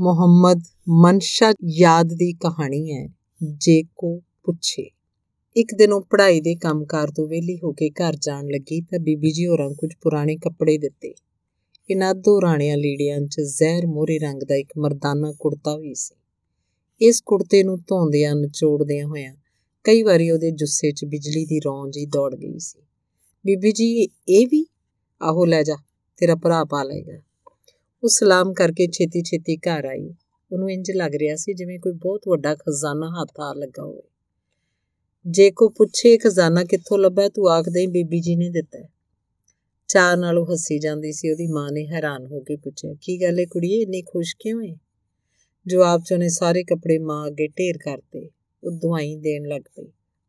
ਮੁਹੰਮਦ ਮਨਸ਼ਾ ਯਾਦ ਦੀ ਕਹਾਣੀ ਹੈ ਜੇ ਕੋ ਪੁੱਛੇ ਇੱਕ ਦਿਨ ਉਹ ਪੜ੍ਹਾਈ ਦੇ ਕੰਮਕਾਰ ਤੋਂ ਵਿਹਲੀ ਹੋ ਕੇ ਘਰ ਜਾਣ ਲੱਗੀ ਤਾਂ ਬੀਬੀ ਜੀ ਹੋਰਾਂ ਕੁਝ ਪੁਰਾਣੇ ਕੱਪੜੇ ਦਿੱਤੇ ਇਹਨਾਂ ਦੋ ਰਾਣਿਆਂ ਲੀੜਿਆਂ 'ਚ ਜ਼ਹਿਰ ਮੋਰੇ ਰੰਗ ਦਾ ਇੱਕ ਮਰਦਾਨਾ ਕੁੜਤਾ ਵੀ ਸੀ ਇਸ ਕੁੜਤੇ ਨੂੰ ਧੋਂਦਿਆਂ ਨਿਚੋੜਦਿਆਂ ਹੋਇਆਂ ਕਈ ਵਾਰੀ ਉਹਦੇ ਜੁੱਸੇ 'ਚ ਬਿਜਲੀ ਦੀ ਰੌਂਜ ਹੀ ਦੌੜ ਗਈ ਸੀ ਬੀਬੀ ਜੀ ਇਹ ਵੀ ਆਹੋ ਲੈ ਜਾ ਤੇਰਾ ਭਰਾ ਪਾ ਲਏਗਾ ਉਹ ਸਲਾਮ ਕਰਕੇ ਛੇਤੀ-ਛੇਤੀ ਘਰ ਆਈ ਉਹਨੂੰ ਇੰਜ ਲੱਗ ਰਿਹਾ ਸੀ ਜਿਵੇਂ ਕੋਈ ਬਹੁਤ ਵੱਡਾ ਖਜ਼ਾਨਾ ਹੱਥ ਆ ਲੱਗਾ ਹੋਵੇ ਜੇ ਕੋ ਪੁੱਛੇ ਖਜ਼ਾਨਾ ਕਿੱਥੋਂ ਲੱਭਾ ਤੂੰ ਆਖਦੇ ਬੀਬੀ ਜੀ ਨੇ ਦਿੱਤਾ ਚਾਹ ਨਾਲ ਉਹ ਹੱਸੀ ਜਾਂਦੀ ਸੀ ਉਹਦੀ ਮਾਂ ਨੇ ਹੈਰਾਨ ਹੋ ਕੇ ਪੁੱਛਿਆ ਕੀ ਗੱਲ ਏ ਕੁੜੀਏ ਇੰਨੀ ਖੁਸ਼ ਕਿਉਂ ਹੈ ਜਵਾਬ ਚ ਉਹਨੇ ਸਾਰੇ ਕੱਪੜੇ ਮਾਂ ਅੱਗੇ ਢੇਰ ਕਰਤੇ ਉਹ ਦਵਾਈ ਦੇਣ ਲੱਗ ਪਈ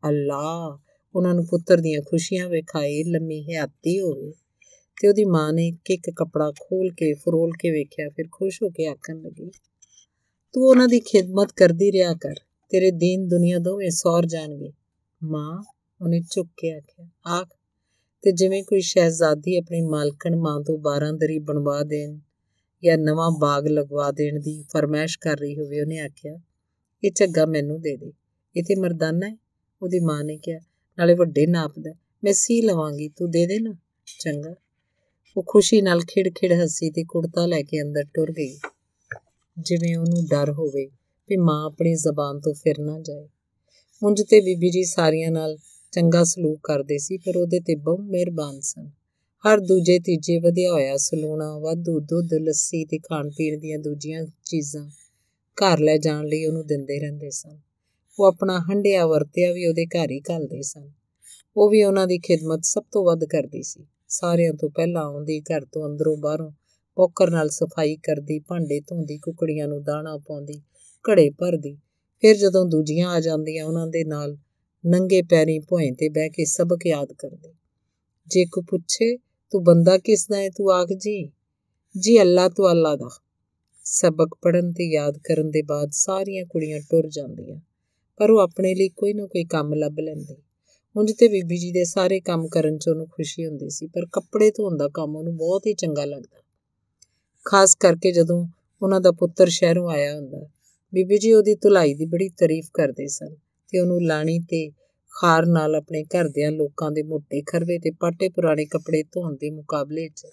ਅੱਲਾ ਉਹਨਾਂ ਨੂੰ ਪੁੱਤਰ ਦੀਆਂ ਖੁਸ਼ੀਆਂ ਵੇਖਾਏ ਲੰਮੀ ਹਿਆਤੀ ਹੋਵੇ ਤੇ ਉਹਦੀ ਮਾਂ ਨੇ ਇੱਕ ਇੱਕ ਕਪੜਾ ਖੋਲ ਕੇ ਫਰੋਲ ਕੇ ਵੇਖਿਆ ਫਿਰ ਖੁਸ਼ ਹੋ ਕੇ ਆਖਣ ਲੱਗੀ ਤੂੰ ਉਹਨਾਂ ਦੀ ਖਿਦਮਤ ਕਰਦੀ ਰਿਹਾ ਕਰ ਤੇਰੇ ਦੀਨ ਦੁਨੀਆ ਦੋਵੇਂ ਸੌਰ ਜਾਣਗੇ ਮਾਂ ਉਹਨੇ ਝੁੱਕ ਕੇ ਆਖਿਆ ਆਖ ਤੇ ਜਿਵੇਂ ਕੋਈ ਸ਼ਹਿਜ਼ਾਦੀ ਆਪਣੀ ਮਾਲਕਣ ਮਾਂ ਤੋਂ ਦਰੀ ਬਣਵਾ ਦੇਣ ਜਾਂ ਨਵਾਂ ਬਾਗ ਲਗਵਾ ਦੇਣ ਦੀ ਫਰਮਾਇਸ਼ ਕਰ ਰਹੀ ਹੋਵੇ ਉਹਨੇ ਆਖਿਆ ਇਹ ਝੱਗਾ ਮੈਨੂੰ ਦੇ ਦੇ ਇਹ ਤੇ ਮਰਦਾਨਾ ਹੈ ਉਹਦੀ ਮਾਂ ਨੇ ਕਿਹਾ ਨਾਲੇ ਵੱਡੇ ਨਾਪ ਦਾ ਮੈਂ ਸੀ ਲਵਾਂਗੀ ਤੂੰ ਦੇ ਦੇ ਨਾ ਚੰਗਾ ਉਹ ਖੁਸ਼ੀ ਨਾਲ ਖਿੜਖਿੜ ਹੱਸੀ ਤੇ ਕੁੜਤਾ ਲੈ ਕੇ ਅੰਦਰ ਟੁਰ ਗਈ ਜਿਵੇਂ ਉਹਨੂੰ ਡਰ ਹੋਵੇ ਕਿ ਮਾਂ ਆਪਣੀ ਜ਼ਬਾਨ ਤੋਂ ਫਿਰ ਨਾ ਜਾਏ ਉੰਜ ਤੇ ਬੀਬੀ ਜੀ ਸਾਰਿਆਂ ਨਾਲ ਚੰਗਾ ਸਲੂਕ ਕਰਦੇ ਸੀ ਪਰ ਉਹਦੇ ਤੇ ਬਹੁ ਮਿਹਰਬਾਨ ਸਨ ਹਰ ਦੂਜੇ ਤੀਜੇ ਵਧਿਆ ਹੋਇਆ ਸਲੂਣਾ ਵਾਧੂ ਦੁੱਧ ਲੱਸੀ ਤੇ ਖਾਣ ਪੀਣ ਦੀਆਂ ਦੂਜੀਆਂ ਚੀਜ਼ਾਂ ਘਰ ਲੈ ਜਾਣ ਲਈ ਉਹਨੂੰ ਦਿੰਦੇ ਰਹਿੰਦੇ ਸਨ ਉਹ ਆਪਣਾ ਹੰਡਿਆ ਵਰਤਿਆ ਵੀ ਉਹਦੇ ਘਰ ਹੀ ਘਲਦੇ ਸਨ ਉਹ ਵੀ ਉਹਨਾਂ ਦੀ ਖਿਦਮਤ ਸਭ ਤੋਂ ਵੱਧ ਕਰਦੀ ਸੀ ਸਾਰਿਆਂ ਤੋਂ ਪਹਿਲਾਂ ਆਉਂਦੀ ਘਰ ਤੋਂ ਅੰਦਰੋਂ ਬਾਹਰੋਂ ਪੋਕਰ ਨਾਲ ਸਫਾਈ ਕਰਦੀ ਭਾਂਡੇ ਧੋਂਦੀ ਕੁਕੜੀਆਂ ਨੂੰ ਦਾਣਾ ਪਾਉਂਦੀ ਘੜੇ ਭਰਦੀ ਫਿਰ ਜਦੋਂ ਦੂਜੀਆਂ ਆ ਜਾਂਦੀਆਂ ਉਹਨਾਂ ਦੇ ਨਾਲ ਨੰਗੇ ਪੈਰੀ ਭੋਏ ਤੇ ਬਹਿ ਕੇ ਸਬਕ ਯਾਦ ਕਰਦੀ ਜੇ ਕੋ ਪੁੱਛੇ ਤੂੰ ਬੰਦਾ ਕਿਸ ਦਾ ਹੈ ਤੂੰ ਆਖ ਜੀ ਜੀ ਅੱਲਾ ਤੋਂ ਅੱਲਾ ਦਾ ਸਬਕ ਪੜਨ ਤੇ ਯਾਦ ਕਰਨ ਦੇ ਬਾਅਦ ਸਾਰੀਆਂ ਕੁੜੀਆਂ ਟੁਰ ਜਾਂਦੀਆਂ ਪਰ ਉਹ ਆਪਣੇ ਲਈ ਕੋਈ ਨਾ ਕੋਈ ਕੰਮ ਲੱਭ ਲੈਂਦੀ ਉੰਜ ਤੇ ਬੀਬੀ ਜੀ ਦੇ ਸਾਰੇ ਕੰਮ ਕਰਨ 'ਚ ਉਹਨੂੰ ਖੁਸ਼ੀ ਹੁੰਦੀ ਸੀ ਪਰ ਕੱਪੜੇ ਧੋਣ ਦਾ ਕੰਮ ਉਹਨੂੰ ਬਹੁਤ ਹੀ ਚੰਗਾ ਲੱਗਦਾ ਖਾਸ ਕਰਕੇ ਜਦੋਂ ਉਹਨਾਂ ਦਾ ਪੁੱਤਰ ਸ਼ਹਿਰੋਂ ਆਇਆ ਹੁੰਦਾ ਬੀਬੀ ਜੀ ਉਹਦੀ ਧੁਲਾਈ ਦੀ ਬੜੀ ਤਾਰੀਫ ਕਰਦੇ ਸਨ ਤੇ ਉਹਨੂੰ ਲਾਣੀ ਤੇ ਖਾਰ ਨਾਲ ਆਪਣੇ ਘਰਦਿਆਂ ਲੋਕਾਂ ਦੇ ਮੋਟੇ ਖਰਵੇ ਤੇ ਪਾਟੇ ਪੁਰਾਣੇ ਕੱਪੜੇ ਧੋਣ ਦੇ ਮੁਕਾਬਲੇ 'ਚ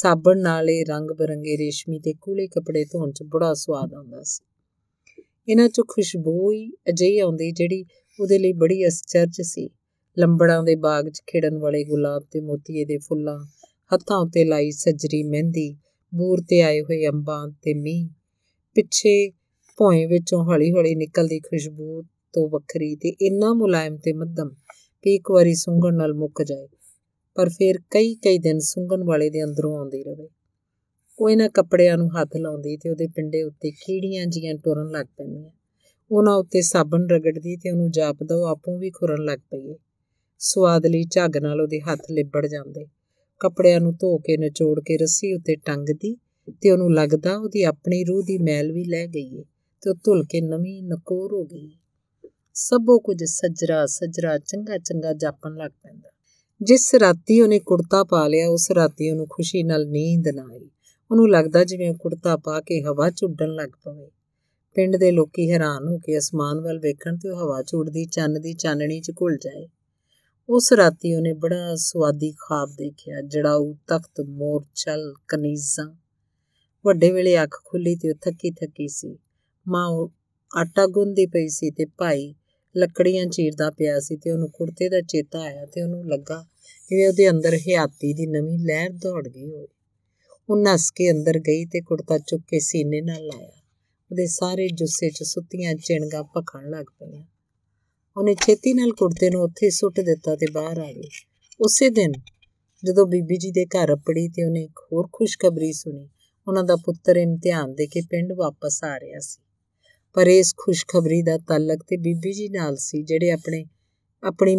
ਸਾਬਣ ਨਾਲ ਇਹ ਰੰਗ ਬਰੰਗੇ ਰੇਸ਼ਮੀ ਤੇ ਕੂਲੇ ਕੱਪੜੇ ਧੋਣ 'ਚ ਬੜਾ ਸਵਾਦ ਆਉਂਦਾ ਸੀ ਇਹਨਾਂ 'ਚ ਖੁਸ਼ਬੂ ਹੀ ਅਜਿਹੀ ਆਉਂਦੀ ਜਿਹੜੀ ਉਹਦੇ ਲਈ ਬੜੀ ਅਸਚਰਜ ਸੀ ਲੰਬੜਾਂ ਦੇ ਬਾਗ 'ਚ ਖਿੜਨ ਵਾਲੇ ਗੁਲਾਬ ਤੇ ਮੋਤੀਏ ਦੇ ਫੁੱਲਾਂ ਹੱਥਾਂ ਉੱਤੇ ਲਾਈ ਸਜਰੀ ਮਹਿੰਦੀ ਬੂਰ ਤੇ ਆਏ ਹੋਏ ਅੰਬਾਂ ਤੇ ਮੀਂਹ ਪਿੱਛੇ ਭੋਏ ਵਿੱਚੋਂ ਹੌਲੀ-ਹੌਲੀ ਨਿਕਲਦੀ ਖੁਸ਼ਬੂ ਤੋਂ ਵੱਖਰੀ ਤੇ ਇੰਨਾ ਮੁਲਾਇਮ ਤੇ ਮੱਧਮ ਕਿ ਇੱਕ ਵਾਰੀ ਸੁੰਘਣ ਨਾਲ ਮੁੱਕ ਜਾਏ ਪਰ ਫਿਰ ਕਈ-ਕਈ ਦਿਨ ਸੁੰਘਣ ਵਾਲੇ ਦੇ ਅੰਦਰੋਂ ਆਉਂਦੀ ਰਹੇ ਉਹ ਇਹਨਾਂ ਕੱਪੜਿਆਂ ਨੂੰ ਹੱਥ ਲਾਉਂਦੀ ਤੇ ਉਹਦੇ ਪਿੰਡੇ ਉੱਤੇ ਕੀੜੀਆਂ ਜੀਆਂ ਟੁਰਨ ਲੱਗ ਪੈਂਦੀਆਂ ਉਹਨਾਂ ਉੱਤੇ ਸਾਬਣ ਰਗੜਦੀ ਤੇ ਉਹਨੂੰ ਜਾਪਦਾ ਉਹ ਆਪੋਂ ਵੀ ਖੁਰਨ ਲੱਗ ਪਈ ਸਵਾਦਲੀ ਝੱਗ ਨਾਲ ਉਹਦੇ ਹੱਥ ਲਿਬੜ ਜਾਂਦੇ ਕੱਪੜਿਆਂ ਨੂੰ ਧੋ ਕੇ ਨਚੋੜ ਕੇ ਰੱਸੀ ਉੱਤੇ ਟੰਗਦੀ ਤੇ ਉਹਨੂੰ ਲੱਗਦਾ ਉਹਦੀ ਆਪਣੀ ਰੂਹ ਦੀ ਮੈਲ ਵੀ ਲੈ ਗਈ ਏ ਤੇ ਉਹ ਧੁਲ ਕੇ ਨਵੀਂ ਨਕੋਰ ਹੋ ਗਈ ਸਭੋ ਕੁਝ ਸਜਰਾ ਸਜਰਾ ਚੰਗਾ ਚੰਗਾ ਜਾਪਣ ਲੱਗ ਪੈਂਦਾ ਜਿਸ ਰਾਤੀ ਉਹਨੇ ਕੁੜਤਾ ਪਾ ਲਿਆ ਉਸ ਰਾਤੀ ਉਹਨੂੰ ਖੁਸ਼ੀ ਨਾਲ ਨੀਂਦ ਨਾ ਆਈ ਉਹਨੂੰ ਲੱਗਦਾ ਜਿਵੇਂ ਉਹ ਕੁੜਤਾ ਪਾ ਕੇ ਹਵਾ 'ਚ ਉੱਡਣ ਲੱਗ ਪਵੇ ਪਿੰਡ ਦੇ ਲੋਕੀ ਹੈਰਾਨ ਹੋ ਕੇ ਅਸਮਾਨ ਵੱਲ ਵੇਖਣ ਤੇ ਉਹ ਹਵਾ 'ਚ ਉੱਡਦੀ ਚੰਨ ਦੀ ਚਾਨਣੀ 'ਚ ਘੁਲ ਜਾਏ ਉਸ ਰਾਤੀ ਉਹਨੇ ਬੜਾ ਸਵਾਦੀ ਖਾਬ ਦੇਖਿਆ ਜੜਾਉ ਤਖਤ ਮੋਰਚਲ ਕਨੀਜ਼ਾਂ ਵੱਡੇ ਵੇਲੇ ਅੱਖ ਖੁੱਲੀ ਤੇ ਉਹ ਥੱਕੀ ਥੱਕੀ ਸੀ ਮਾਂ ਆਟਾ ਗੁੰਦੀ ਪਈ ਸੀ ਤੇ ਭਾਈ ਲੱਕੜੀਆਂ ਚੀਰਦਾ ਪਿਆ ਸੀ ਤੇ ਉਹਨੂੰ ਕੁੜਤੇ ਦਾ ਚੇਤਾ ਆਇਆ ਤੇ ਉਹਨੂੰ ਲੱਗਾ ਕਿ ਉਹਦੇ ਅੰਦਰ ਹਿਆਤੀ ਦੀ ਨਵੀਂ ਲਹਿਰ ਦੌੜ ਗਈ ਹੋਵੇ ਉਹ ਨਸ ਕੇ ਅੰਦਰ ਗਈ ਤੇ ਕੁੜਤਾ ਚੁੱਕ ਕੇ ਸੀਨੇ ਨਾਲ ਲਾਇਆ ਉਹਦੇ ਸਾਰੇ ਜੁੱਸੇ 'ਚ ਸੁੱਤੀਆਂ ਚਿਣਗਾ ਭਖਣ ਲੱਗ ਪਈਆਂ ਉਹਨੇ ਛੇਤੀ ਨਾਲ ਕੁੜਤੇ ਨੂੰ ਉੱਥੇ ਸੁੱਟ ਦਿੱਤਾ ਤੇ ਬਾਹਰ ਆ ਗਈ ਉਸੇ ਦਿਨ ਜਦੋਂ ਬੀਬੀ ਜੀ ਦੇ ਘਰ ਪੜੀ ਤੇ ਉਹਨੇ ਇੱਕ ਹੋਰ ਖੁਸ਼ਖਬਰੀ ਸੁਣੀ ਉਹਨਾਂ ਦਾ ਪੁੱਤਰ ਇਮਤਿਹਾਨ ਦੇ ਕੇ ਪਿੰਡ ਵਾਪਸ ਆ ਰਿਹਾ ਸੀ ਪਰ ਇਸ ਖੁਸ਼ਖਬਰੀ ਦਾ ਤਾਲਕ ਤੇ ਬੀਬੀ ਜੀ ਨਾਲ ਸੀ ਜਿਹੜੇ ਆਪਣੇ ਆਪਣੀ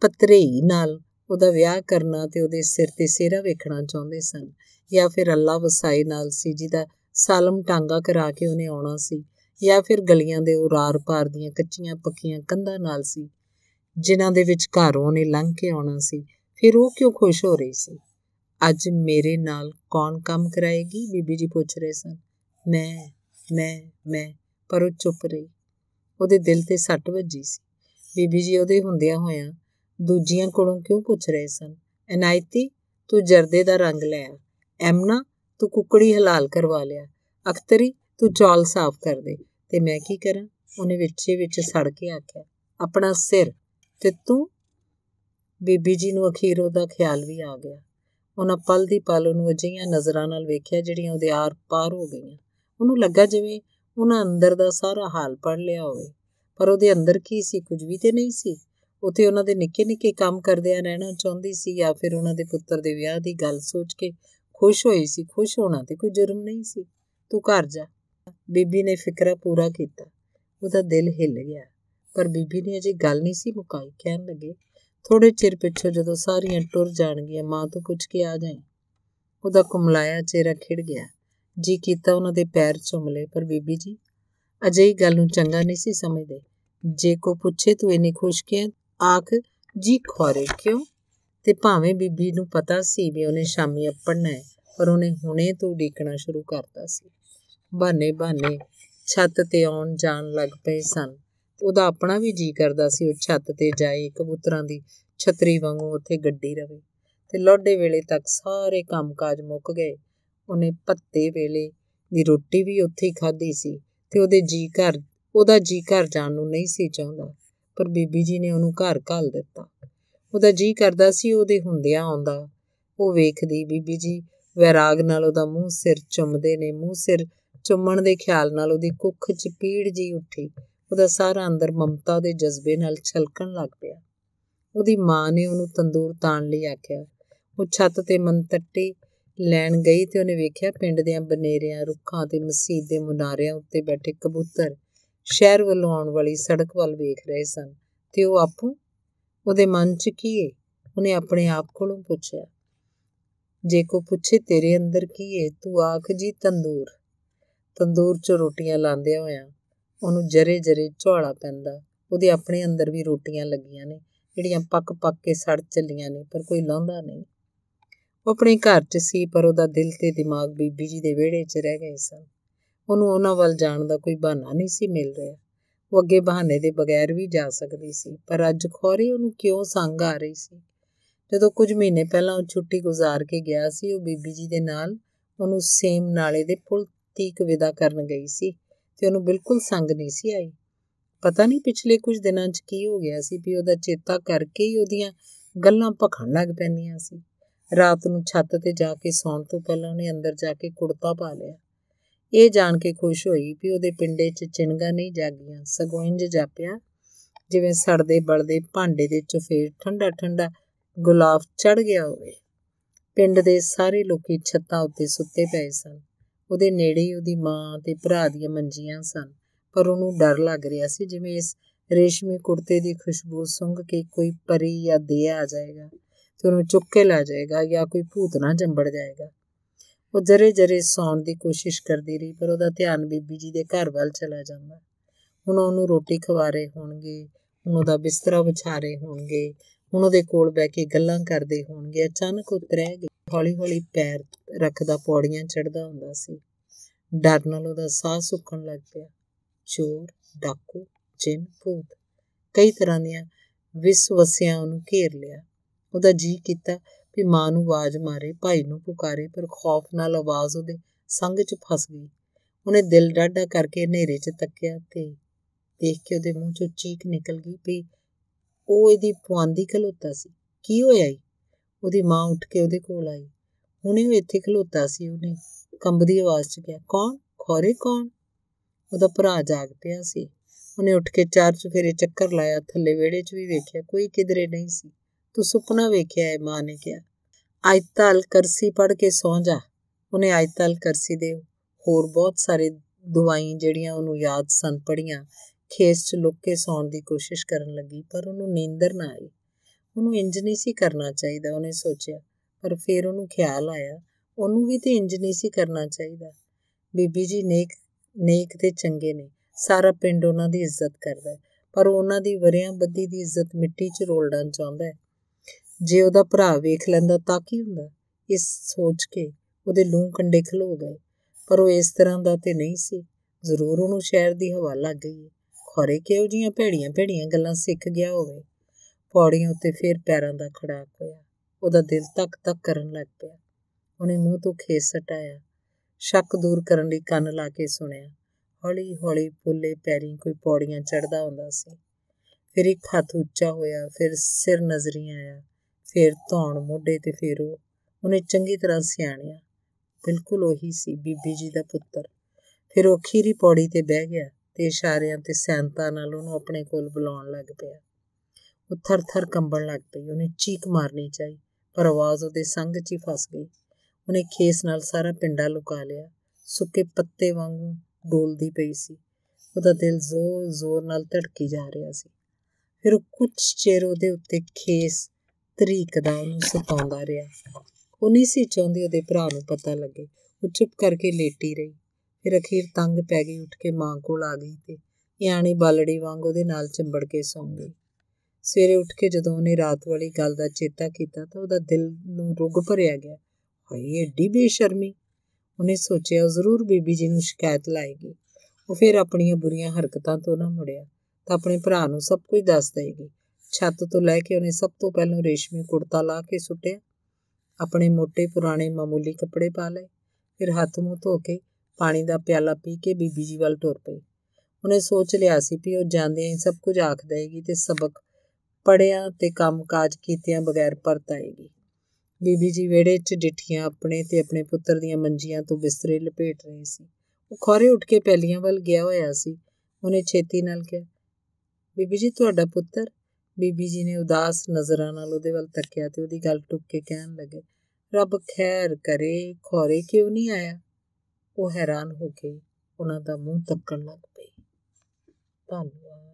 ਪਤਰੇਈ ਨਾਲ ਉਹਦਾ ਵਿਆਹ ਕਰਨਾ ਤੇ ਉਹਦੇ ਸਿਰ ਤੇ ਸੇਰਾ ਵੇਖਣਾ ਚਾਹੁੰਦੇ ਸਨ ਜਾਂ ਫਿਰ ਅੱਲਾ ਵਸਾਈ ਨਾਲ ਸੀ ਜਿਹਦਾ ਸਾਲਮ ਟਾਂਗਾ ਕਰਾ ਕੇ ਉਹਨੇ ਆਉਣਾ ਸੀ ਜਾਂ ਫਿਰ ਗਲੀਆਂ ਦੇ ਉਰਾਰ ਪਾਰ ਦੀਆਂ ਕੱਚੀਆਂ ਪੱਕੀਆਂ ਕੰਧਾਂ ਨਾਲ ਸੀ ਜਿਨ੍ਹਾਂ ਦੇ ਵਿੱਚ ਘਰੋਂ ਨੇ ਲੰਘ ਕੇ ਆਉਣਾ ਸੀ ਫਿਰ ਉਹ ਕਿਉਂ ਖੁਸ਼ ਹੋ ਰਹੀ ਸੀ ਅੱਜ ਮੇਰੇ ਨਾਲ ਕੌਣ ਕੰਮ ਕਰਾਏਗੀ ਬੀਬੀ ਜੀ ਪੁੱਛ ਰਹੇ ਸਨ ਮੈਂ ਮੈਂ ਮੈਂ ਪਰ ਉਹ ਚੁੱਪ ਰਹੀ ਉਹਦੇ ਦਿਲ ਤੇ ਸੱਟ ਵੱਜੀ ਸੀ ਬੀਬੀ ਜੀ ਉਹਦੇ ਹੁੰਦਿਆਂ ਹੋਇਆਂ ਦੂਜੀਆਂ ਕੋਲੋਂ ਕਿਉਂ ਪੁੱਛ ਰਹੇ ਸਨ ਅਨਾਇਤੀ ਤੂੰ ਜਰਦੇ ਦਾ ਰੰਗ ਲੈ ਐਮਨਾ ਤੂੰ ਕੁਕੜੀ ਹਲਾਲ ਕਰਵਾ ਲਿਆ ਅਖਤਰੀ ਤੂੰ ਚੌਲ ਸਾਫ਼ ਕਰ ਦੇ ਤੇ ਮੈਂ ਕੀ ਕਰਾਂ ਉਹਨੇ ਵਿੱਚੇ ਵਿੱਚ ਸੜ ਕੇ ਆਖਿਆ ਆਪਣਾ ਸਿਰ ਤੇ ਤੂੰ ਬੀਬੀ ਜੀ ਨੂੰ ਅਖੀਰ ਉਹਦਾ ਖਿਆਲ ਵੀ ਆ ਗਿਆ ਉਹਨਾਂ ਪਲ ਦੀ ਪਲ ਉਹਨੂੰ ਅਜਿਹੀਆਂ ਨਜ਼ਰਾਂ ਨਾਲ ਵੇਖਿਆ ਜਿਹੜੀਆਂ ਉਹਦੇ ਆਰ ਪਾਰ ਹੋ ਗਈਆਂ ਉਹਨੂੰ ਲੱਗਾ ਜਿਵੇਂ ਉਹਨਾਂ ਅੰਦਰ ਦਾ ਸਾਰਾ ਹਾਲ ਪੜ ਲਿਆ ਹੋਵੇ ਪਰ ਉਹਦੇ ਅੰਦਰ ਕੀ ਸੀ ਕੁਝ ਵੀ ਤੇ ਨਹੀਂ ਸੀ ਉਥੇ ਉਹਨਾਂ ਦੇ ਨਿੱਕੇ ਨਿੱਕੇ ਕੰਮ ਕਰਦੇ ਆ ਰਹਿਣਾ ਚਾਹੁੰਦੀ ਸੀ ਜਾਂ ਫਿਰ ਉਹਨਾਂ ਦੇ ਪੁੱਤਰ ਦੇ ਵਿਆਹ ਦੀ ਗੱਲ ਸੋਚ ਕੇ ਖੁਸ਼ ਹੋਈ ਸੀ ਖੁਸ਼ ਹੋਣਾ ਤੇ ਕੋਈ ਜੁਰਮ ਨਹੀਂ ਸੀ ਤੂੰ ਘਰ ਜਾ ਬੀਬੀ ਨੇ ਫਿਕਰਾ ਪੂਰਾ ਕੀਤਾ ਉਹਦਾ ਦਿਲ ਹਿੱਲ ਗਿਆ ਪਰ ਬੀਬੀ ਨੇ ਅਜੇ ਗੱਲ ਨਹੀਂ ਸੀ ਮੁਕਾਈ ਕਹਿਣ ਲੱਗੇ ਥੋੜੇ ਚਿਰ ਪਿੱਛੋਂ ਜਦੋਂ ਸਾਰੀਆਂ ਟੁਰ ਜਾਣਗੀਆਂ ਮਾਂ ਤੋਂ ਪੁੱਛ ਕੇ ਆ ਜਾਈਂ ਉਹਦਾ ਕੁਮਲਾਇਆ ਚਿਹਰਾ ਖਿੜ ਗਿਆ ਜੀ ਕੀਤਾ ਉਹਨਾਂ ਦੇ ਪੈਰ ਚੁੰਮਲੇ ਪਰ ਬੀਬੀ ਜੀ ਅਜੇ ਹੀ ਗੱਲ ਨੂੰ ਚੰਗਾ ਨਹੀਂ ਸੀ ਸਮਝਦੇ ਜੇ ਕੋ ਪੁੱਛੇ ਤੂੰ ਇੰਨੀ ਖੁਸ਼ ਕਿਉਂ ਆਖ ਜੀ ਖੋਰੇ ਕਿਉਂ ਤੇ ਭਾਵੇਂ ਬੀਬੀ ਨੂੰ ਪਤਾ ਸੀ ਵੀ ਉਹਨੇ ਸ਼ਾਮੀ ਅੱਪੜਨਾ ਹੈ ਪਰ ਉਹਨੇ ਹੁਣੇ ਤੋਂ ਉਡੀਕਣਾ ਸ਼ੁਰੂ ਕਰਤਾ ਸੀ ਬਾਨੇ-ਬਾਨੇ ਛੱਤ ਤੇ ਆਉਣ ਜਾਣ ਲੱਗ ਪਏ ਸਨ। ਉਹਦਾ ਆਪਣਾ ਵੀ ਜੀ ਕਰਦਾ ਸੀ ਉਹ ਛੱਤ ਤੇ ਜਾਏ ਕਬੂਤਰਾਂ ਦੀ ਛਤਰੀ ਵਾਂਗੂ ਉੱਥੇ ਗੱਡੀ ਰਵੇ ਤੇ ਲੋਡੇ ਵੇਲੇ ਤੱਕ ਸਾਰੇ ਕੰਮਕਾਜ ਮੁੱਕ ਗਏ। ਉਹਨੇ ਪੱਤੇ ਵੇਲੇ ਦੀ ਰੋਟੀ ਵੀ ਉੱਥੇ ਹੀ ਖਾਧੀ ਸੀ ਤੇ ਉਹਦੇ ਜੀ ਘਰ ਉਹਦਾ ਜੀ ਘਰ ਜਾਣ ਨੂੰ ਨਹੀਂ ਸੀ ਚਾਹੁੰਦਾ ਪਰ ਬੀਬੀ ਜੀ ਨੇ ਉਹਨੂੰ ਘਰ ਘੱਲ ਦਿੱਤਾ। ਉਹਦਾ ਜੀ ਕਰਦਾ ਸੀ ਉਹਦੇ ਹੁੰਦਿਆਂ ਆਉਂਦਾ। ਉਹ ਵੇਖਦੀ ਬੀਬੀ ਜੀ ਵੈਰਾਗ ਨਾਲ ਉਹਦਾ ਮੂੰਹ ਸਿਰ ਚੁੰਮਦੇ ਨੇ ਮੂੰਹ ਸਿਰ ਚੁੰਮਣ ਦੇ ਖਿਆਲ ਨਾਲ ਉਹਦੀ ਕੁੱਖ 'ਚ ਪੀੜ ਜੀ ਉੱਠੀ ਉਹਦਾ ਸਾਰਾ ਅੰਦਰ ਮਮਤਾ ਦੇ ਜਜ਼ਬੇ ਨਾਲ ਛਲਕਣ ਲੱਗ ਪਿਆ ਉਹਦੀ ਮਾਂ ਨੇ ਉਹਨੂੰ ਤੰਦੂਰ ਤਾਣ ਲਈ ਆਖਿਆ ਉਹ ਛੱਤ ਤੇ ਮੰਤੱਟੀ ਲੈਣ ਗਈ ਤੇ ਉਹਨੇ ਵੇਖਿਆ ਪਿੰਡ ਦੇ ਬਨੇਰਿਆਂ ਰੁੱਖਾਂ ਤੇ ਮਸਜਿਦ ਦੇ ਮੁਨਾਰਿਆਂ ਉੱਤੇ ਬੈਠੇ ਕਬੂਤਰ ਸ਼ਹਿਰ ਵੱਲੋਂ ਆਉਣ ਵਾਲੀ ਸੜਕ ਵੱਲ ਵੇਖ ਰਹੇ ਸਨ ਤੇ ਉਹ ਆਪੂ ਉਹਦੇ ਮਨ 'ਚ ਕੀ ਏ ਉਹਨੇ ਆਪਣੇ ਆਪ ਕੋਲੋਂ ਪੁੱਛਿਆ ਜੇ ਕੋ ਪੁੱਛੇ ਤੇਰੇ ਅੰਦਰ ਕੀ ਏ ਤੂੰ ਆਖ ਜੀ ਤੰਦੂਰ ਤੰਦੂਰ 'ਚ ਰੋਟੀਆਂ ਲਾਉਂਦਿਆਂ ਹੋਇਆਂ ਉਹਨੂੰ ਜਰੇ ਜਰੇ ਝੋਲਾ ਪੈਂਦਾ ਉਹਦੇ ਆਪਣੇ ਅੰਦਰ ਵੀ ਰੋਟੀਆਂ ਲੱਗੀਆਂ ਨੇ ਜਿਹੜੀਆਂ ਪੱਕ ਪੱਕ ਕੇ ਸੜ ਚੱਲੀਆਂ ਨੇ ਪਰ ਕੋਈ ਲਾਉਂਦਾ ਨਹੀਂ ਉਹ ਆਪਣੇ ਘਰ 'ਚ ਸੀ ਪਰ ਉਹਦਾ ਦਿਲ ਤੇ ਦਿਮਾਗ ਬੀਬੀ ਜੀ ਦੇ ਵਿਹੜੇ 'ਚ ਰਹਿ ਗਏ ਸਨ ਉਹਨੂੰ ਉਹਨਾਂ ਵੱਲ ਜਾਣ ਦਾ ਕੋਈ ਬਹਾਨਾ ਨਹੀਂ ਸੀ ਮਿਲ ਰਿਹਾ ਉਹ ਅੱਗੇ ਬਹਾਨੇ ਦੇ ਬਗੈਰ ਵੀ ਜਾ ਸਕਦੀ ਸੀ ਪਰ ਅੱਜ ਖੋਰੀ ਉਹਨੂੰ ਕਿਉਂ ਸੰਗ ਆ ਰਹੀ ਸੀ ਜਦੋਂ ਕੁਝ ਮਹੀਨੇ ਪਹਿਲਾਂ ਉਹ ਛੁੱਟੀ ਗੁਜ਼ਾਰ ਕੇ ਗਿਆ ਸੀ ਉਹ ਬੀਬੀ ਜੀ ਦੇ ਨਾਲ ਉਹਨੂੰ ਸੇਮ ਨਾਲੇ ਦੇ ਪੁਲ ਰਾਤੀ ਇੱਕ ਵਿਦਾ ਕਰਨ ਗਈ ਸੀ ਤੇ ਉਹਨੂੰ ਬਿਲਕੁਲ ਸੰਗ ਨਹੀਂ ਸੀ ਆਈ ਪਤਾ ਨਹੀਂ ਪਿਛਲੇ ਕੁਝ ਦਿਨਾਂ 'ਚ ਕੀ ਹੋ ਗਿਆ ਸੀ ਵੀ ਉਹਦਾ ਚੇਤਾ ਕਰਕੇ ਹੀ ਉਹਦੀਆਂ ਗੱਲਾਂ ਭਖਣ ਲੱਗ ਪੈਂਦੀਆਂ ਸੀ ਰਾਤ ਨੂੰ ਛੱਤ ਤੇ ਜਾ ਕੇ ਸੌਣ ਤੋਂ ਪਹਿਲਾਂ ਉਹਨੇ ਅੰਦਰ ਜਾ ਕੇ ਕੁੜਤਾ ਪਾ ਲਿਆ ਇਹ ਜਾਣ ਕੇ ਖੁਸ਼ ਹੋਈ ਵੀ ਉਹਦੇ ਪਿੰਡੇ 'ਚ ਚਿੰਗਾ ਨਹੀਂ ਜਾਗੀਆਂ ਸਗੋਂ ਇੰਜ ਜਾਪਿਆ ਜਿਵੇਂ ਸੜਦੇ ਬਲਦੇ ਭਾਂਡੇ ਦੇ ਚਫੇਰ ਠੰਡਾ ਠੰਡਾ ਗੁਲਾਬ ਚੜ ਗਿਆ ਹੋਵੇ ਪਿੰਡ ਦੇ ਸਾਰੇ ਲੋਕੀ ਛੱਤਾਂ ਉੱਤੇ ਸੁੱਤੇ ਪਏ ਸਨ ਉਹਦੇ ਨੇੜੇ ਉਹਦੀ ਮਾਂ ਤੇ ਭਰਾ ਦੀਆਂ ਮੰਜੀਆਂ ਸਨ ਪਰ ਉਹਨੂੰ ਡਰ ਲੱਗ ਰਿਹਾ ਸੀ ਜਿਵੇਂ ਇਸ ਰੇਸ਼ਮੀ ਕੁੜਤੇ ਦੀ ਖੁਸ਼ਬੂ ਸੁੰਘ ਕੇ ਕੋਈ ਪਰੀ ਜਾਂ ਦੇ ਆ ਜਾਏਗਾ ਤੇ ਉਹਨੂੰ ਚੁੱਕ ਕੇ ਲੈ ਜਾਏਗਾ ਜਾਂ ਕੋਈ ਭੂਤ ਨਾ ਜੰਬੜ ਜਾਏਗਾ ਉਹ ਜਰੇ ਜਰੇ ਸੌਣ ਦੀ ਕੋਸ਼ਿਸ਼ ਕਰਦੀ ਰਹੀ ਪਰ ਉਹਦਾ ਧਿਆਨ ਬੀਬੀ ਜੀ ਦੇ ਘਰ ਵੱਲ ਚਲਾ ਜਾਂਦਾ ਹੁਣ ਉਹਨੂੰ ਰੋਟੀ ਖਵਾਰੇ ਹੋਣਗੇ ਹੁਣ ਉਹਦਾ ਬਿਸਤਰਾ ਵਿਛਾਰੇ ਹੋਣਗੇ ਹੁਣ ਉਹਦੇ ਕੋਲ ਬੈ ਕੇ ਗੱਲਾਂ ਕਰਦੇ ਹੋਣਗੇ ਅਚਾਨਕ ਉਤਰੇ ਹੌਲੀ-ਹੌਲੀ ਪੈਰ ਰੱਖਦਾ ਪੌੜੀਆਂ ਚੜਦਾ ਹੁੰਦਾ ਸੀ। ਡਰ ਨਾਲ ਉਹਦਾ ਸਾਹ ਸੁੱਕਣ ਲੱਗ ਪਿਆ। ਚੋਰ, ਡਾਕੂ, ਜਿੰਨ, ਭੂਤ ਕਈ ਤਰ੍ਹਾਂ ਦੀਆਂ ਵਿਸਵਸਿਆਂ ਉਹਨੂੰ ਘੇਰ ਲਿਆ। ਉਹਦਾ ਜੀ ਕੀਤਾ ਵੀ ਮਾਂ ਨੂੰ ਆਵਾਜ਼ ਮਾਰੇ, ਭਾਈ ਨੂੰ ਪੁਕਾਰੇ, ਪਰ ਖੌਫ਼ ਨਾਲ ਆਵਾਜ਼ ਉਹਦੇ ਸੰਗ 'ਚ ਫਸ ਗਈ। ਉਹਨੇ ਦਿਲ ਡਾਡਾ ਕਰਕੇ ਹਨੇਰੇ 'ਚ ਤੱਕਿਆ ਤੇ ਦੇਖ ਕੇ ਉਹਦੇ ਮੂੰਹ 'ਚੋਂ ਚੀਕ ਨਿਕਲ ਗਈ ਵੀ ਉਹ ਇਹਦੀ ਪੁਆਂਦੀ ਖਲੋਤਾ ਸੀ। ਕੀ ਹੋਇਆ ਈ? ਉਹਦੀ ਮਾਂ ਉੱਠ ਕੇ ਉਹਦੇ ਕੋਲ ਆਈ ਹੁਣੇ ਉਹ ਇੱਥੇ ਖਲੋਤਾ ਸੀ ਉਹਨੇ ਕੰਬਦੀ ਆਵਾਜ਼ 'ਚ ਕਿਹਾ ਕੌਣ ਖੋਰੇ ਕੌਣ ਉਹਦਾ ਭਰਾ ਜਾਗ ਪਿਆ ਸੀ ਉਹਨੇ ਉੱਠ ਕੇ ਚਾਰ ਚੁਫੇਰੇ ਚੱਕਰ ਲਾਇਆ ਥੱਲੇ ਵਿਹੜੇ 'ਚ ਵੀ ਵੇਖਿਆ ਕੋਈ ਕਿਧਰੇ ਨਹੀਂ ਸੀ ਤੂੰ ਸੁਪਨਾ ਵੇਖਿਆ ਹੈ ਮਾਂ ਨੇ ਕਿਹਾ ਆਇਤਾਲ ਕਰਸੀ ਪੜ ਕੇ ਸੌਂ ਜਾ ਉਹਨੇ ਆਇਤਾਲ ਕਰਸੀ ਦੇ ਹੋਰ ਬਹੁਤ ਸਾਰੇ ਦਵਾਈ ਜਿਹੜੀਆਂ ਉਹਨੂੰ ਯਾਦ ਸਨ ਪੜੀਆਂ ਖੇਸ 'ਚ ਲੁੱਕ ਕੇ ਸੌਣ ਦੀ ਕੋਸ਼ਿਸ਼ ਕਰਨ ਲੱਗੀ ਪਰ ਉਹਨੂੰ ਨੀਂਦਰ ਨਾ ਆਈ ਉਹਨੂੰ ਇੰਜ ਨਹੀਂ ਸੀ ਕਰਨਾ ਚਾਹੀਦਾ ਉਹਨੇ ਸੋਚਿਆ ਪਰ ਫਿਰ ਉਹਨੂੰ ਖਿਆਲ ਆਇਆ ਉਹਨੂੰ ਵੀ ਤੇ ਇੰਜ ਨਹੀਂ ਸੀ ਕਰਨਾ ਚਾਹੀਦਾ ਬੀਬੀ ਜੀ ਨੇਕ ਨੇਕ ਤੇ ਚੰਗੇ ਨੇ ਸਾਰਾ ਪਿੰਡ ਉਹਨਾਂ ਦੀ ਇੱਜ਼ਤ ਕਰਦਾ ਪਰ ਉਹਨਾਂ ਦੀ ਵਰਿਆਂ ਬੱਦੀ ਦੀ ਇੱਜ਼ਤ ਮਿੱਟੀ 'ਚ ਰੋਲਣਾ ਚਾਹੁੰਦਾ ਜੇ ਉਹਦਾ ਭਰਾ ਵੇਖ ਲੈਂਦਾ ਤਾਂ ਕੀ ਹੁੰਦਾ ਇਸ ਸੋਚ ਕੇ ਉਹਦੇ ਲੂੰ ਕੰਡੇ ਖਲੋ ਗਏ ਪਰ ਉਹ ਇਸ ਤਰ੍ਹਾਂ ਦਾ ਤੇ ਨਹੀਂ ਸੀ ਜ਼ਰੂਰ ਉਹਨੂੰ ਸ਼ਹਿਰ ਦੀ ਹਵਾ ਲੱਗ ਗਈ ਖਰੇ ਕਿਉਂ ਜੀਆਂ ਭੇੜੀਆਂ ਭੇੜੀਆਂ ਗੱਲਾਂ ਸਿੱਖ ਗਿਆ ਹੋਵੇ ਪੌੜੀਆਂ ਉੱਤੇ ਫੇਰ ਪੈਰਾਂ ਦਾ ਖੜਾਕ ਹੋਇਆ ਉਹਦਾ ਦਿਲ ਤੱਕ ਤੱਕ ਕਰਨ ਲੱਗ ਪਿਆ ਉਹਨੇ ਮੂੰਹ ਤੋਂ ਖੇਸ ਹਟਾਇਆ ਸ਼ੱਕ ਦੂਰ ਕਰਨ ਲਈ ਕੰਨ ਲਾ ਕੇ ਸੁਣਿਆ ਹੌਲੀ ਹੌਲੀ ਪੁੱਲੇ ਪੈਰੀ ਕੋਈ ਪੌੜੀਆਂ ਚੜਦਾ ਹੁੰਦਾ ਸੀ ਫਿਰ ਇੱਕ ਹੱਥ ਉੱਚਾ ਹੋਇਆ ਫਿਰ ਸਿਰ ਨਜ਼ਰੀ ਆਇਆ ਫਿਰ ਧੌਣ ਮੋਢੇ ਤੇ ਫਿਰ ਉਹ ਉਹਨੇ ਚੰਗੀ ਤਰ੍ਹਾਂ ਸਿਆਣਿਆ ਬਿਲਕੁਲ ਉਹੀ ਸੀ ਬੀਬੀ ਜੀ ਦਾ ਪੁੱਤਰ ਫਿਰ ਉਹ ਅਖੀਰੀ ਪੌੜੀ ਤੇ ਬਹਿ ਗਿਆ ਤੇ ਇਸ਼ਾਰਿਆਂ ਤੇ ਸੈਂਤਾ ਨਾਲ ਉਹਨੂੰ ਆਪਣੇ ਕੋਲ ਬੁਲਾਉਣ ਲੱਗ ਪਿਆ ਉਹ ਥਰ-ਥਰ ਕੰਬਣ ਲੱਗ ਪਈ ਉਹਨੇ ਚੀਕ ਮਾਰਨੀ ਚਾਹੀ ਪਰ ਆਵਾਜ਼ ਉਹਦੇ ਸੰਗ 'ਚ ਹੀ ਫਸ ਗਈ ਉਹਨੇ ਖੇਸ ਨਾਲ ਸਾਰਾ ਪਿੰਡਾ ਲੁਕਾ ਲਿਆ ਸੁੱਕੇ ਪੱਤੇ ਵਾਂਗੂ ਡੋਲਦੀ ਪਈ ਸੀ ਉਹਦਾ ਦਿਲ ਜ਼ੋਰ-ਜ਼ੋਰ ਨਾਲ ਧੜਕੀ ਜਾ ਰਿਹਾ ਸੀ ਫਿਰ ਉਹ ਕੁਝ ਚਿਰ ਉਹਦੇ ਉੱਤੇ ਖੇਸ ਤਰੀਕ ਦਾ ਉਹਨੂੰ ਸਤਾਉਂਦਾ ਰਿਹਾ ਉਹ ਨਹੀਂ ਸੀ ਚਾਹੁੰਦੀ ਉਹਦੇ ਭਰਾ ਨੂੰ ਪਤਾ ਲੱਗੇ ਉਹ ਚੁੱਪ ਕਰਕੇ ਲੇਟੀ ਰਹੀ ਫਿਰ ਅਖੀਰ ਤੰਗ ਪੈ ਗਈ ਉੱਠ ਕੇ ਮਾਂ ਕੋਲ ਆ ਗਈ ਤੇ ਯਾਨੀ ਬਾਲੜੀ ਵਾਂਗ ਉਹਦੇ ਨਾਲ ਚੰਬੜ ਕੇ ਸੌਂ ਗਈ ਸਵੇਰੇ ਉੱਠ ਕੇ ਜਦੋਂ ਉਹਨੇ ਰਾਤ ਵਾਲੀ ਗੱਲ ਦਾ ਚੇਤਾ ਕੀਤਾ ਤਾਂ ਉਹਦਾ ਦਿਲ ਨੂੰ ਰੁਗ ਭਰਿਆ ਗਿਆ ਹਾਏ ਏਡੀ ਬੇਸ਼ਰਮੀ ਉਹਨੇ ਸੋਚਿਆ ਜ਼ਰੂਰ ਬੀਬੀ ਜੀ ਨੂੰ ਸ਼ਿਕਾਇਤ ਲਾਏਗੀ ਉਹ ਫਿਰ ਆਪਣੀਆਂ ਬੁਰੀਆਂ ਹਰਕਤਾਂ ਤੋਂ ਨਾ ਮੁੜਿਆ ਤਾਂ ਆਪਣੇ ਭਰਾ ਨੂੰ ਸਭ ਕੁਝ ਦੱਸ ਦੇਗੀ ਛੱਤ ਤੋਂ ਲੈ ਕੇ ਉਹਨੇ ਸਭ ਤੋਂ ਪਹਿਲਾਂ ਰੇਸ਼ਮੀ ਕੁੜਤਾ ਲਾ ਕੇ ਸੁੱਟਿਆ ਆਪਣੇ ਮੋٹے ਪੁਰਾਣੇ ਮਾਮੂਲੀ ਕੱਪੜੇ ਪਾ ਲਏ ਫਿਰ ਹੱਥ ਮੂੰਹ ਧੋ ਕੇ ਪਾਣੀ ਦਾ ਪਿਆਲਾ ਪੀ ਕੇ ਬੀਬੀ ਜੀ ਵੱਲ ਟੁਰ ਪਈ ਉਹਨੇ ਸੋਚ ਲਿਆ ਸੀ ਕਿ ਉਹ ਜਾਂਦੇ ਹੀ ਸਭ ਕੁਝ ਆਖ ਦੇਗੀ ਤੇ ਸਬਕ ਪੜਿਆ ਤੇ ਕੰਮਕਾਜ ਕੀਤਿਆਂ ਬਗੈਰ ਪਰਤ ਆਏਗੀ ਬੀਬੀ ਜੀ ਵਿਹੜੇ 'ਚ ਡਿੱਠੀਆਂ ਆਪਣੇ ਤੇ ਆਪਣੇ ਪੁੱਤਰ ਦੀਆਂ ਮੰਜੀਆਂ ਤੋਂ ਬਿਸਤਰੇ ਲਪੇਟ ਰਹੀ ਸੀ ਉਹ ਖੋਰੇ ਉੱਠ ਕੇ ਪੈਲੀਆਂ ਵੱਲ ਗਿਆ ਹੋਇਆ ਸੀ ਉਹਨੇ ਛੇਤੀ ਨਾਲ ਕਿਹਾ ਬੀਬੀ ਜੀ ਤੁਹਾਡਾ ਪੁੱਤਰ ਬੀਬੀ ਜੀ ਨੇ ਉਦਾਸ ਨਜ਼ਰਾਂ ਨਾਲ ਉਹਦੇ ਵੱਲ ਤੱਕਿਆ ਤੇ ਉਹਦੀ ਗੱਲ ਟੁੱਕ ਕੇ ਕਹਿਣ ਲੱਗੇ ਰੱਬ ਖੈਰ ਕਰੇ ਖੋਰੇ ਕਿਉਂ ਨਹੀਂ ਆਇਆ ਉਹ ਹੈਰਾਨ ਹੋ ਕੇ ਉਹਨਾਂ ਦਾ ਮੂੰਹ ਤੱਕਣ ਲੱਗ ਪਈ ਧੰਨਵਾਦ